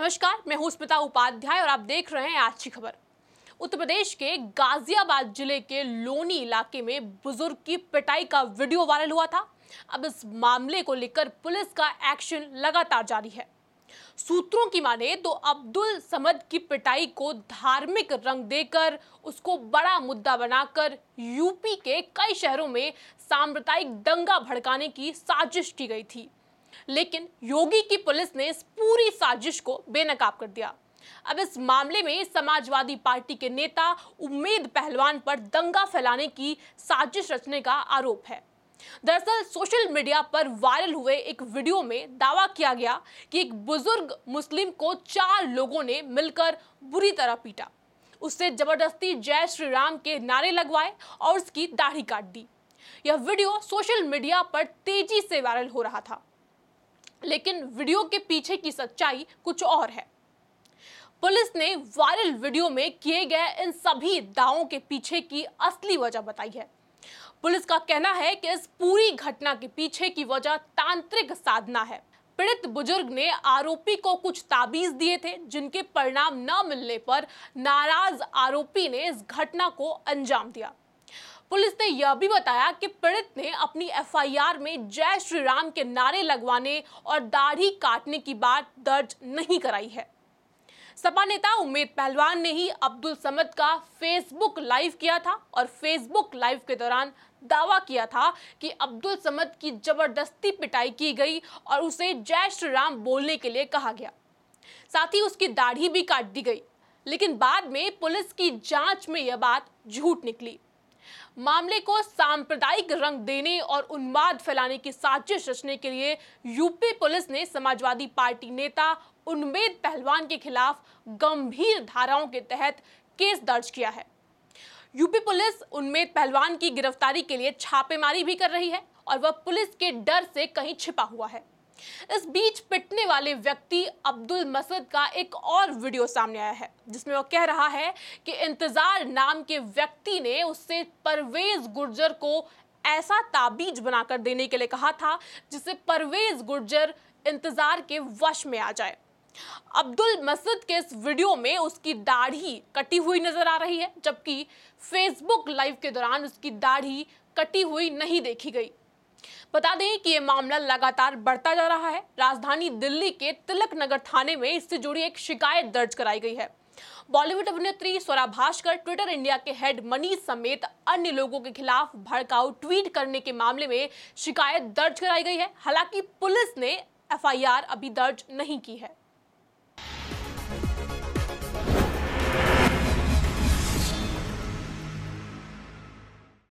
नमस्कार मैं हूं स्मिता उपाध्याय और आप देख रहे हैं आज की खबर उत्तर प्रदेश के गाजियाबाद जिले के लोनी इलाके में बुजुर्ग की पिटाई का वीडियो वायरल हुआ था अब इस मामले को लेकर पुलिस का एक्शन लगातार जारी है सूत्रों की माने तो अब्दुल समद की पिटाई को धार्मिक रंग देकर उसको बड़ा मुद्दा बनाकर यूपी के कई शहरों में सांप्रदायिक दंगा भड़काने की साजिश की गई थी लेकिन योगी की पुलिस ने इस पूरी साजिश को बेनकाब कर दिया अब इस मामले में समाजवादी पार्टी के नेता उम्मीद पहलवान पर दंगा फैलाने की साजिश रचने का आरोप है दरअसल सोशल मीडिया पर वायरल हुए एक वीडियो में दावा किया गया कि एक बुजुर्ग मुस्लिम को चार लोगों ने मिलकर बुरी तरह पीटा उससे जबरदस्ती जय श्री राम के नारे लगवाए और उसकी दाढ़ी काट दी यह वीडियो सोशल मीडिया पर तेजी से वायरल हो रहा था लेकिन वीडियो के पीछे की सच्चाई कुछ और है पुलिस ने वायरल वीडियो में किए गए इन सभी दावों के पीछे की असली वजह बताई है पुलिस का कहना है कि इस पूरी घटना के पीछे की वजह तांत्रिक साधना है पीड़ित बुजुर्ग ने आरोपी को कुछ ताबीज दिए थे जिनके परिणाम न मिलने पर नाराज आरोपी ने इस घटना को अंजाम दिया पुलिस ने यह भी बताया कि पीड़ित ने अपनी एफआईआर में जय श्री राम के नारे लगवाने और दाढ़ी काटने की बात दर्ज नहीं कराई है सपा नेता उमेद पहलवान ने ही अब्दुल समद का फेसबुक लाइव किया था और फेसबुक लाइव के दौरान दावा किया था कि अब्दुल समद की जबरदस्ती पिटाई की गई और उसे जय श्री राम बोलने के लिए कहा गया साथ ही उसकी दाढ़ी भी काट दी गई लेकिन बाद में पुलिस की जांच में यह बात झूठ निकली मामले को सांप्रदायिक रंग देने और उन्माद फैलाने की साजिश रचने के लिए यूपी पुलिस ने समाजवादी पार्टी नेता उन्मेद पहलवान के खिलाफ गंभीर धाराओं के तहत केस दर्ज किया है यूपी पुलिस उन्मेद पहलवान की गिरफ्तारी के लिए छापेमारी भी कर रही है और वह पुलिस के डर से कहीं छिपा हुआ है इस बीच पिटने वाले व्यक्ति अब्दुल मसद का एक और वीडियो सामने आया है जिसमें वो कह रहा है कि इंतज़ार नाम के व्यक्ति ने उससे परवेज गुर्जर को ऐसा ताबीज बनाकर देने के लिए कहा था जिससे परवेज गुर्जर इंतज़ार के वश में आ जाए अब्दुल मसद के इस वीडियो में उसकी दाढ़ी कटी हुई नजर आ रही है जबकि फेसबुक लाइव के दौरान उसकी दाढ़ी कटी हुई नहीं देखी गई बता दें कि यह मामला लगातार बढ़ता जा रहा है राजधानी दिल्ली के तिलक नगर थाने में इससे जुड़ी एक शिकायत दर्ज कराई गई है बॉलीवुड अभिनेत्री स्वरा भास्कर ट्विटर इंडिया के हेड मनीष समेत अन्य लोगों के खिलाफ भड़काऊ ट्वीट करने के मामले में शिकायत दर्ज कराई गई है हालांकि पुलिस ने एफआईआर अभी दर्ज नहीं की है